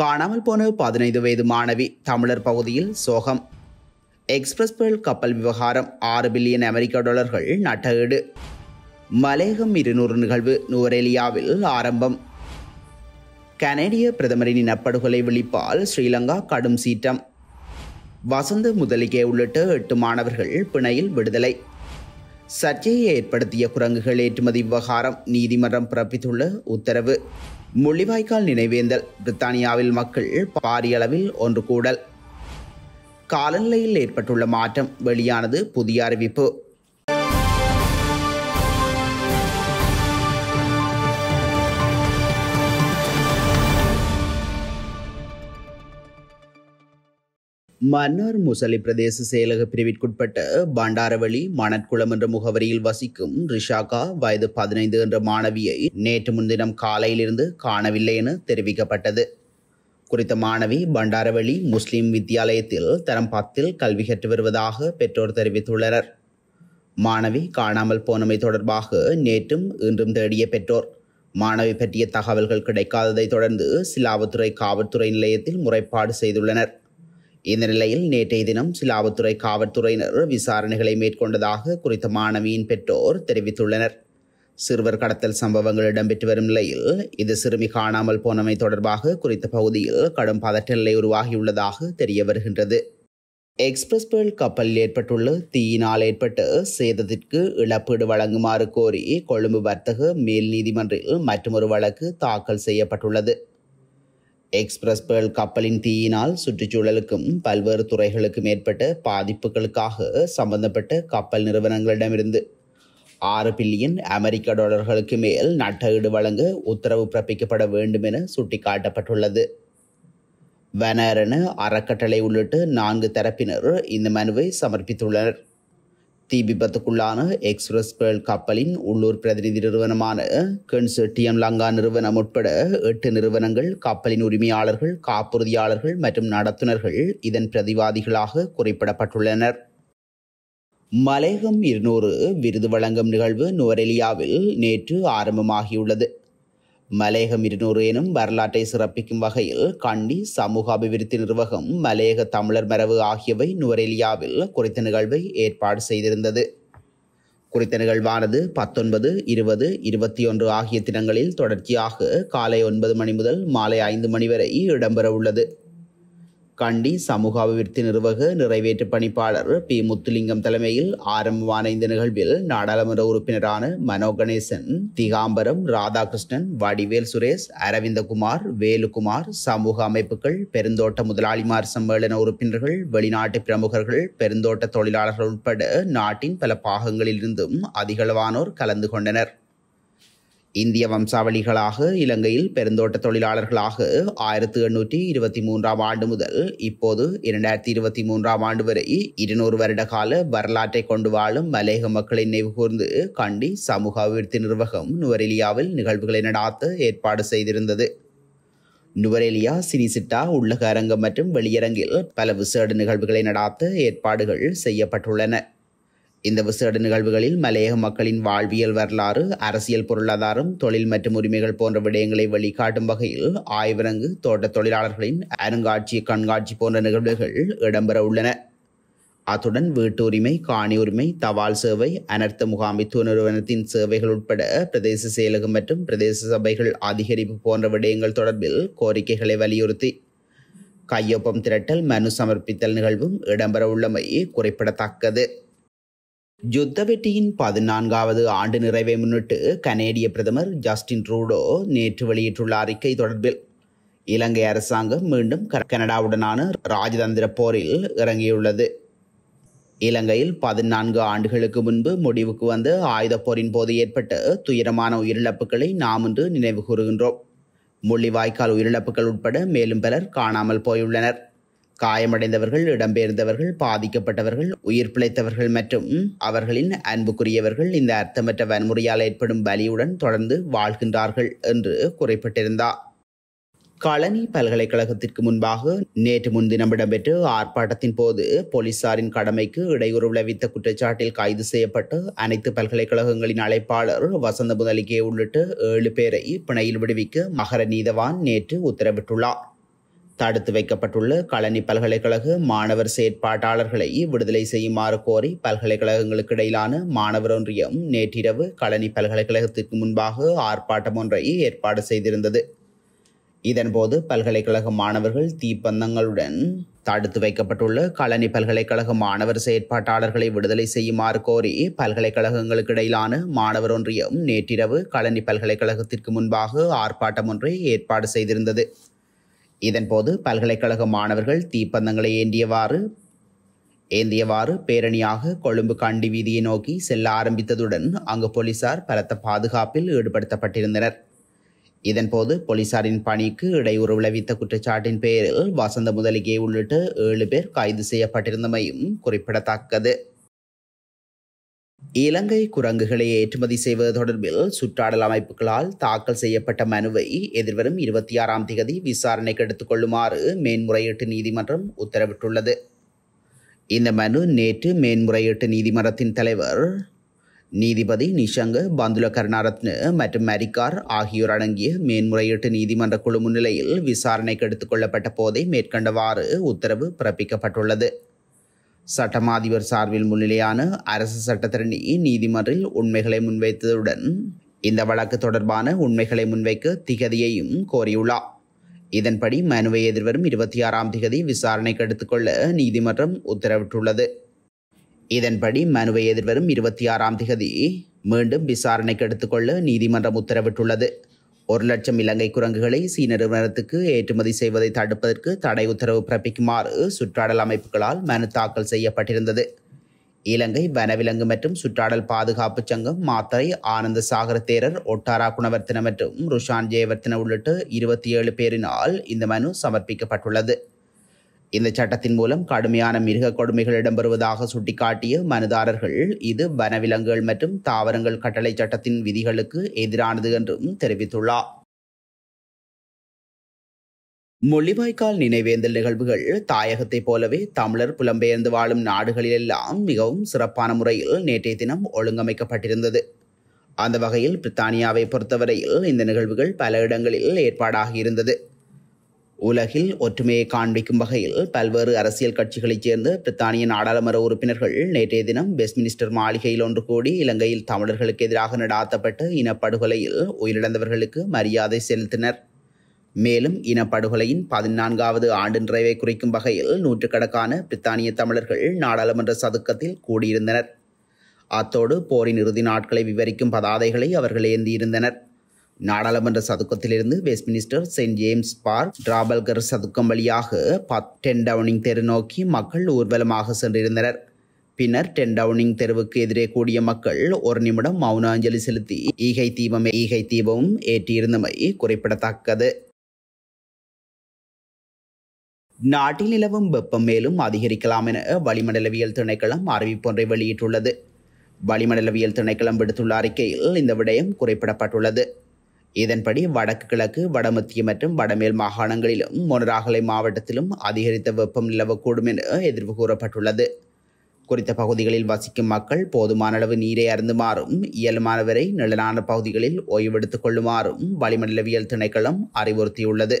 காணாமல் போன பதினைந்து வயது மாணவி தமிழர் பகுதியில் சோகம் எக்ஸ்பிரஸ் பேல் கப்பல் விவகாரம் ஆறு பில்லியன் அமெரிக்க டாலர்கள் நட்டகேடு மலேகம் இருநூறு நிகழ்வு நுவரேலியாவில் ஆரம்பம் கனேடிய பிரதமரின் இனப்படுகொலை விழிப்பால் ஸ்ரீலங்கா கடும் சீற்றம் வசந்த முதலிகே உள்ளிட்ட எட்டு மாணவர்கள் பிணையில் விடுதலை சர்ச்சையை ஏற்படுத்திய குரங்குகள் ஏற்றுமதி விவகாரம் நீதிமன்றம் பிறப்பித்துள்ள உத்தரவு முள்ளிவாய்க்கால் நினைவேந்தல் பிரித்தானியாவில் மக்கள் பாரியளவில் ஒன்று கூடல் காலநிலையில் ஏற்பட்டுள்ள மாற்றம் வெளியானது புதிய அறிவிப்பு மன்னார் முசலி பிரதேச செயலக பிரிவிற்குட்பட்ட பண்டாரவழி மணற்குளம் என்ற முகவரியில் வசிக்கும் ரிஷாகா வயது பதினைந்து என்ற மாணவியை நேற்று முன்தினம் காலையிலிருந்து காணவில்லை என தெரிவிக்கப்பட்டது குறித்த மாணவி பண்டாரவழி முஸ்லிம் வித்தியாலயத்தில் தரம் பத்தில் கல்வி கற்று வருவதாக பெற்றோர் தெரிவித்துள்ளனர் மாணவி காணாமல் போனமை தொடர்பாக நேற்றும் இன்றும் தேடிய பெற்றோர் மாணவி பற்றிய தகவல்கள் கிடைக்காததை தொடர்ந்து சிலாவத்துறை காவல்துறை நிலையத்தில் முறைப்பாடு செய்துள்ளனர் இந்த நிலையில் நேற்றைய தினம் சிலாவத்துறை காவல்துறையினர் விசாரணைகளை மேற்கொண்டதாக குறித்த மாணவியின் பெற்றோர் தெரிவித்துள்ளனர் சிறுவர் கடத்தல் சம்பவங்கள் இடம்பெற்று வரும் நிலையில் இது சிறுமி காணாமல் போனமை தொடர்பாக குறித்த பகுதியில் கடும் பதற்ற நிலை உருவாகியுள்ளதாக தெரிய வருகின்றது எக்ஸ்பிரஸ் பேல் கப்பலில் ஏற்பட்டுள்ள தீயினால் ஏற்பட்ட சேதத்திற்கு இழப்பீடு வழங்குமாறு கோரி கொழும்பு வர்த்தக மேல் நீதிமன்றில் மற்றொரு வழக்கு தாக்கல் செய்யப்பட்டுள்ளது எக்ஸ்பிரஸ் பேர்ல் கப்பலின் தீயினால் சுற்றுச்சூழலுக்கும் பல்வேறு துறைகளுக்கும் ஏற்பட்ட பாதிப்புகளுக்காக சம்பந்தப்பட்ட கப்பல் நிறுவனங்களிடமிருந்து ஆறு பில்லியன் அமெரிக்க டாலர்களுக்கு மேல் நட்டஈடு வழங்க உத்தரவு பிறப்பிக்கப்பட வேண்டும் என சுட்டிக்காட்டப்பட்டுள்ளது வனரண அறக்கட்டளை உள்ளிட்ட நான்கு தரப்பினர் இந்த மனுவை சமர்ப்பித்துள்ளனர் தீ விபத்துக்குள்ளான எக்ஸ்பிரஸ் பேர்ல் கப்பலின் உள்ளூர் பிரதிநிதி நிறுவனமான கென்ஸ் டிஎம் லங்கா நிறுவனம் உட்பட எட்டு நிறுவனங்கள் கப்பலின் உரிமையாளர்கள் காப்புறுதியாளர்கள் மற்றும் நடத்துனர்கள் இதன் பிரதிவாதிகளாக குறிப்பிடப்பட்டுள்ளனர் மலேகம் இருநூறு விருது வழங்கும் நிகழ்வு நுவரெலியாவில் நேற்று ஆரம்பமாகியுள்ளது மலையகம் இருநூறு எனும் வரலாற்றை சிறப்பிக்கும் வகையில் கண்டி சமூக அபிவிருத்தி நிர்வாகம் மலையக தமிழர் மரபு ஆகியவை நுவரேலியாவில் குறித்த நிகழ்வை ஏற்பாடு செய்திருந்தது குறித்த நிகழ்வானது பத்தொன்பது இருபது இருபத்தி ஒன்று ஆகிய தினங்களில் தொடர்ச்சியாக காலை ஒன்பது மணி முதல் மாலை ஐந்து மணி வரை இடம்பெற உள்ளது கண்டி சமூக அபிவிருத்தி நிர்வாக நிறைவேற்று பணிப்பாளர் பி முத்துலிங்கம் தலைமையில் ஆரம்பமான இந்த நிகழ்வில் நாடாளுமன்ற உறுப்பினரான மனோ கணேசன் திகாம்பரம் ராதாகிருஷ்ணன் வடிவேல் சுரேஷ் அரவிந்தகுமார் வேலுகுமார் சமூக அமைப்புகள் பெருந்தோட்ட முதலாளிமார் சம்மேளன உறுப்பினர்கள் வெளிநாட்டு பிரமுகர்கள் பெருந்தோட்ட தொழிலாளர்கள் உட்பட நாட்டின் பல பாகங்களிலிருந்தும் அதிகளவானோர் கலந்து கொண்டனர் இந்திய வம்சாவளிகளாக இலங்கையில் பெருந்தோட்ட தொழிலாளர்களாக ஆயிரத்து எண்ணூற்றி இருபத்தி மூன்றாம் ஆண்டு முதல் இப்போது இரண்டாயிரத்தி இருபத்தி மூன்றாம் ஆண்டு வரை இருநூறு வருட கால வரலாற்றை கொண்டு வாழும் மலேக மக்களை நினைவுகூர்ந்து கண்டி சமூக அபிவிருத்தி நிர்வாகம் நுவரெலியாவில் நிகழ்வுகளை நடாத்த ஏற்பாடு செய்திருந்தது நுவரெலியா சினிசிட்டா உள்ளக அரங்கம் மற்றும் வெளியரங்கில் பல விசேட நிகழ்வுகளை நடாத்த ஏற்பாடுகள் செய்யப்பட்டுள்ளன இந்த விசேட நிகழ்வுகளில் மலையக மக்களின் வாழ்வியல் வரலாறு அரசியல் பொருளாதாரம் தொழில் மற்றும் உரிமைகள் போன்ற விடயங்களை வெளிக்காட்டும் வகையில் ஆய்வரங்கு தோட்ட தொழிலாளர்களின் அருங்காட்சி கண்காட்சி போன்ற நிகழ்வுகள் இடம்பெற உள்ளன அத்துடன் வீட்டுரிமை காணி உரிமை தபால் சேவை அனர்த்த முகாமித்துவ நிறுவனத்தின் சேவைகள் உட்பட பிரதேச செயலகம் மற்றும் பிரதேச சபைகள் அதிகரிப்பு போன்ற விடயங்கள் தொடர்பில் கோரிக்கைகளை வலியுறுத்தி கையொப்பம் திரட்டல் மனு சமர்ப்பித்தல் நிகழ்வும் இடம்பெற உள்ளமை குறிப்பிடத்தக்கது யுத்த வெற்றியின் பதினான்காவது ஆண்டு நிறைவை முன்னிட்டு கனேடிய பிரதமர் ஜஸ்டின் ட்ரூடோ நேற்று வெளியிட்டுள்ள அறிக்கை தொடர்பில் இலங்கை அரசாங்கம் மீண்டும் கனடாவுடனான ராஜதந்திர போரில் இறங்கியுள்ளது இலங்கையில் பதினான்கு ஆண்டுகளுக்கு முன்பு முடிவுக்கு வந்த ஆயுதப் போரின் போது ஏற்பட்ட துயரமான உயிரிழப்புகளை நாம் இன்று நினைவு கூறுகின்றோம் முள்ளிவாய்க்கால் உயிரிழப்புகள் உட்பட மேலும் பலர் காணாமல் போயுள்ளனர் காயமடைந்தவர்கள் இடம்பெயர்ந்தவர்கள் பாதிக்கப்பட்டவர்கள் உயிர் பிழைத்தவர்கள் மற்றும் அவர்களின் அன்புக்குரியவர்கள் இந்த அர்த்தமற்ற வன்முறையால் ஏற்படும் வலியுடன் தொடர்ந்து வாழ்கின்றார்கள் என்று குறிப்பிட்டிருந்தார் களனி பல்கலைக்கழகத்திற்கு முன்பாக நேற்று முன்தினம் இடம்பெற்று ஆர்ப்பாட்டத்தின் போது போலீசாரின் கடமைக்கு இடையூறு விளைவித்த குற்றச்சாட்டில் கைது செய்யப்பட்டு அனைத்து பல்கலைக்கழகங்களின் அழைப்பாளர் வசந்த முதலிகே உள்ளிட்ட ஏழு பேரை பிணையில் விடுவிக்க மகர நீதவான் நேற்று உத்தரவிட்டுள்ளார் தடுத்து வைக்கப்பட்டுள்ள களனி பல்கலைக்கழக மாணவர் செயற்பாட்டாளர்களை விடுதலை செய்யுமாறு கோரி பல்கலைக்கழகங்களுக்கு இடையிலான மாணவர் ஒன்றியம் நேற்றிரவு களனி பல்கலைக்கழகத்திற்கு முன்பாக ஆர்ப்பாட்டம் ஒன்றை ஏற்பாடு செய்திருந்தது இதன்போது பல்கலைக்கழக மாணவர்கள் தீப்பந்தங்களுடன் தடுத்து வைக்கப்பட்டுள்ள களனி பல்கலைக்கழக மாணவர் செயற்பாட்டாளர்களை விடுதலை செய்யுமாறு கோரி பல்கலைக்கழகங்களுக்கு இடையிலான மாணவர் ஒன்றியம் நேற்றிரவு களனி பல்கலைக்கழகத்திற்கு முன்பாக ஆர்ப்பாட்டம் ஒன்றை ஏற்பாடு செய்திருந்தது இதன்போது பல்கலைக்கழக மாணவர்கள் தீப்பந்தங்களை ஏந்தியவாறு ஏந்தியவாறு பேரணியாக கொழும்பு கண்டி வீதியை நோக்கி செல்ல ஆரம்பித்ததுடன் அங்கு போலீசார் பலத்த பாதுகாப்பில் ஈடுபடுத்தப்பட்டிருந்தனர் இதன்போது போலீசாரின் பணிக்கு இடையூறு விளைவித்த குற்றச்சாட்டின் பேரில் வசந்த முதலிகே உள்ளிட்ட ஏழு பேர் கைது செய்யப்பட்டிருந்தமையும் குறிப்பிடத்தக்கது இலங்கை குரங்குகளை ஏற்றுமதி செய்வது தொடர்பில் சுற்றாடல் அமைப்புகளால் தாக்கல் செய்யப்பட்ட மனுவை எதிர்வரும் இருபத்தி ஆறாம் தேதி விசாரணைக்கு எடுத்துக் கொள்ளுமாறு மேன்முறையீட்டு நீதிமன்றம் உத்தரவிட்டுள்ளது இந்த மனு நேற்று மேன்முறையீட்டு நீதிமன்றத்தின் தலைவர் நீதிபதி நிஷங்க பந்துல கருணாரத்னு மற்றும் மரிக்கார் ஆகியோர் அடங்கிய மேன்முறையீட்டு நீதிமன்ற குழு முன்னிலையில் விசாரணைக்கு எடுத்துக் கொள்ளப்பட்ட போதே மேற்கண்டவாறு உத்தரவு பிறப்பிக்கப்பட்டுள்ளது சட்டமாதிபர் சார்பில் முன்னிலையான அரசு சட்டத்தரணி நீதிமன்றில் உண்மைகளை முன்வைத்ததுடன் இந்த வழக்கு தொடர்பான உண்மைகளை முன்வைக்க திகதியையும் கோரியுள்ளார் இதன்படி மனுவை எதிர்வரும் இருபத்தி ஆறாம் திகதி விசாரணைக்கு எடுத்துக்கொள்ள நீதிமன்றம் உத்தரவிட்டுள்ளது இதன்படி மனுவை எதிர்வரும் இருபத்தி ஆறாம் திகதி மீண்டும் விசாரணைக்கு எடுத்துக்கொள்ள நீதிமன்றம் உத்தரவிட்டுள்ளது ஒரு லட்சம் இலங்கை குரங்குகளை சீன நிறுவனத்துக்கு ஏற்றுமதி செய்வதை தடுப்பதற்கு தடை உத்தரவு பிறப்பிக்குமாறு சுற்றாடல் அமைப்புகளால் மனு தாக்கல் செய்யப்பட்டிருந்தது இலங்கை வனவிலங்கு மற்றும் சுற்றாடல் பாதுகாப்பு சங்கம் மாத்தரை ஆனந்த சாகர தேரர் ஒட்டாரா குணவர்த்தன மற்றும் ருஷான் ஜெயவர்த்தன உள்ளிட்ட இருபத்தி ஏழு பேரினால் இந்த மனு சமர்ப்பிக்கப்பட்டுள்ளது இந்த சட்டத்தின் மூலம் கடுமையான மிருக கொடுமைகள் இடம்பெறுவதாக சுட்டிக்காட்டிய மனுதாரர்கள் இது வனவிலங்குகள் மற்றும் தாவரங்கள் கட்டளை சட்டத்தின் விதிகளுக்கு எதிரானது என்றும் தெரிவித்துள்ளார் மொழிவாய்க்கால் நினைவேந்தல் நிகழ்வுகள் தாயகத்தைப் போலவே தமிழர் புலம்பெயர்ந்து வாழும் நாடுகளிலெல்லாம் மிகவும் சிறப்பான முறையில் நேற்றைய தினம் ஒழுங்கமைக்கப்பட்டிருந்தது அந்த வகையில் பிரித்தானியாவை பொறுத்தவரையில் இந்த நிகழ்வுகள் பல இடங்களில் ஏற்பாடாகியிருந்தது இருந்தது உலகில் ஒற்றுமையை காண்பிக்கும் வகையில் பல்வேறு அரசியல் கட்சிகளைச் சேர்ந்த பிரித்தானிய நாடாளுமன்ற உறுப்பினர்கள் நேற்றைய தினம் வெஸ்ட்மினிஸ்டர் மாளிகையில் ஒன்று கூடி இலங்கையில் தமிழர்களுக்கு எதிராக நடாத்தப்பட்ட இனப்படுகொலையில் உயிரிழந்தவர்களுக்கு மரியாதை செலுத்தினர் மேலும் இனப்படுகொலையின் பதினான்காவது ஆண்டு நிறைவை குறிக்கும் வகையில் நூற்றுக்கணக்கான பிரித்தானிய தமிழர்கள் நாடாளுமன்ற சதுக்கத்தில் கூடியிருந்தனர் அத்தோடு போரின் இறுதி நாட்களை விவரிக்கும் பதாதைகளை அவர்கள் ஏந்தியிருந்தனர் நாடாளுமன்ற சதுக்கத்திலிருந்து minister Saint James park Trafalgar சதுக்கம் வழியாக பத் டென் டவுனிங் தெரு நோக்கி மக்கள் ஊர்வலமாக சென்றிருந்தனர் பின்னர் டென் டவுனிங் தெருவுக்கு எதிரே கூடிய மக்கள் ஒரு நிமிடம் மௌனாஞ்சலி செலுத்தி ஈகை தீபம் ஈகை தீபமும் ஏற்றியிருந்தமை குறிப்பிடத்தக்கது நாட்டில் நிலவும் வெப்பம் மேலும் அதிகரிக்கலாம் என வளிமண்டலவியல் திணைக்களம் அறிவிப்பொன்றை வெளியிட்டுள்ளது வளிமண்டலவியல் திணைக்களம் விடுத்துள்ள அறிக்கையில் இந்த விடயம் குறிப்பிடப்பட்டுள்ளது இதன்படி வடக்கு கிழக்கு வடமத்திய மற்றும் வடமேல் மாகாணங்களிலும் மொனராகலை மாவட்டத்திலும் அதிகரித்த வெப்பம் நிலவக்கூடும் என எதிர்வு கூறப்பட்டுள்ளது குறித்த பகுதிகளில் வசிக்கும் மக்கள் போதுமான அளவு நீரை அருந்துமாறும் இயலுமானவரை நிழலான பகுதிகளில் ஓய்வெடுத்துக் கொள்ளுமாறும் வளிமண்டலவியல் திணைக்களம் அறிவுறுத்தியுள்ளது